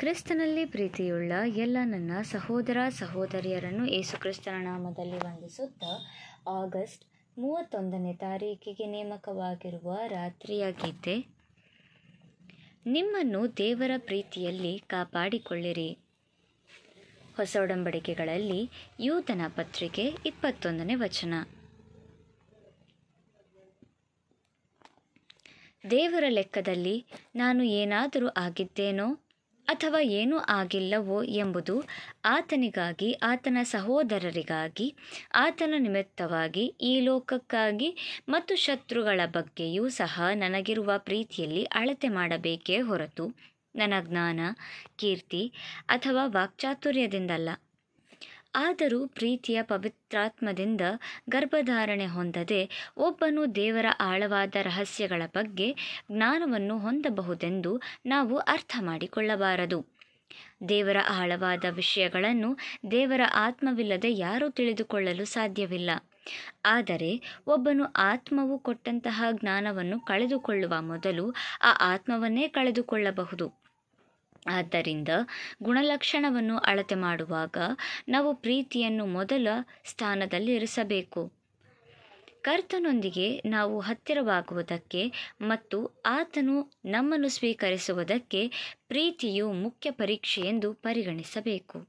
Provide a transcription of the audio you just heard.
ಕ್ರಿಸ್ತನಲ್ಲಿ ಪ್ರೀತಿಯುಳ್ಳ ಎಲ್ಲ ನನ್ನ ಸಹೋದರ ಸಹೋದರಿಯರನ್ನು ಯೇಸುಕ್ರಿಸ್ತನ ನಾಮದಲ್ಲಿ ವಂದಿಸುತ್ತಾ ಆಗಸ್ಟ್ ಮೂವತ್ತೊಂದನೇ ತಾರೀಕಿಗೆ ನೇಮಕವಾಗಿರುವ ರಾತ್ರಿಯ ಗೀತೆ ನಿಮ್ಮನ್ನು ದೇವರ ಪ್ರೀತಿಯಲ್ಲಿ ಕಾಪಾಡಿಕೊಳ್ಳಿರಿ ಹೊಸ ಒಡಂಬಡಿಕೆಗಳಲ್ಲಿ ಯೂತನ ಪತ್ರಿಕೆ ಇಪ್ಪತ್ತೊಂದನೇ ವಚನ ದೇವರ ಲೆಕ್ಕದಲ್ಲಿ ನಾನು ಏನಾದರೂ ಆಗಿದ್ದೇನೋ ಅಥವಾ ಏನೂ ಆಗಿಲ್ಲವೋ ಎಂಬುದು ಆತನಿಗಾಗಿ ಆತನ ಸಹೋದರರಿಗಾಗಿ ಆತನ ನಿಮಿತ್ತವಾಗಿ ಈ ಲೋಕಕ್ಕಾಗಿ ಮತ್ತು ಶತ್ರುಗಳ ಬಗ್ಗೆಯೂ ಸಹ ನನಗಿರುವ ಪ್ರೀತಿಯಲ್ಲಿ ಅಳತೆ ಮಾಡಬೇಕೇ ಹೊರತು ನನ್ನ ಜ್ಞಾನ ಕೀರ್ತಿ ಅಥವಾ ವಾಕ್ಚಾತುರ್ಯದಿಂದಲ್ಲ ಆದರೂ ಪ್ರೀತಿಯ ಪವಿತ್ರಾತ್ಮದಿಂದ ಗರ್ಭಧಾರಣೆ ಹೊಂದದೆ ಒಬ್ಬನು ದೇವರ ಆಳವಾದ ರಹಸ್ಯಗಳ ಬಗ್ಗೆ ಜ್ಞಾನವನ್ನು ಹೊಂದಬಹುದೆಂದು ನಾವು ಅರ್ಥ ಮಾಡಿಕೊಳ್ಳಬಾರದು ದೇವರ ಆಳವಾದ ವಿಷಯಗಳನ್ನು ದೇವರ ಆತ್ಮವಿಲ್ಲದೆ ಯಾರೂ ತಿಳಿದುಕೊಳ್ಳಲು ಸಾಧ್ಯವಿಲ್ಲ ಆದರೆ ಒಬ್ಬನು ಆತ್ಮವು ಕೊಟ್ಟಂತಹ ಜ್ಞಾನವನ್ನು ಕಳೆದುಕೊಳ್ಳುವ ಮೊದಲು ಆ ಆತ್ಮವನ್ನೇ ಕಳೆದುಕೊಳ್ಳಬಹುದು ಆದ್ದರಿಂದ ಗುಣಲಕ್ಷಣವನ್ನು ಅಳತೆ ಮಾಡುವಾಗ ನಾವು ಪ್ರೀತಿಯನ್ನು ಮೊದಲ ಸ್ಥಾನದಲ್ಲಿ ಇರಿಸಬೇಕು ಕರ್ತನೊಂದಿಗೆ ನಾವು ಹತ್ತಿರವಾಗುವುದಕ್ಕೆ ಮತ್ತು ಆತನು ನಮ್ಮನ್ನು ಸ್ವೀಕರಿಸುವುದಕ್ಕೆ ಪ್ರೀತಿಯು ಮುಖ್ಯ ಪರೀಕ್ಷೆ ಎಂದು ಪರಿಗಣಿಸಬೇಕು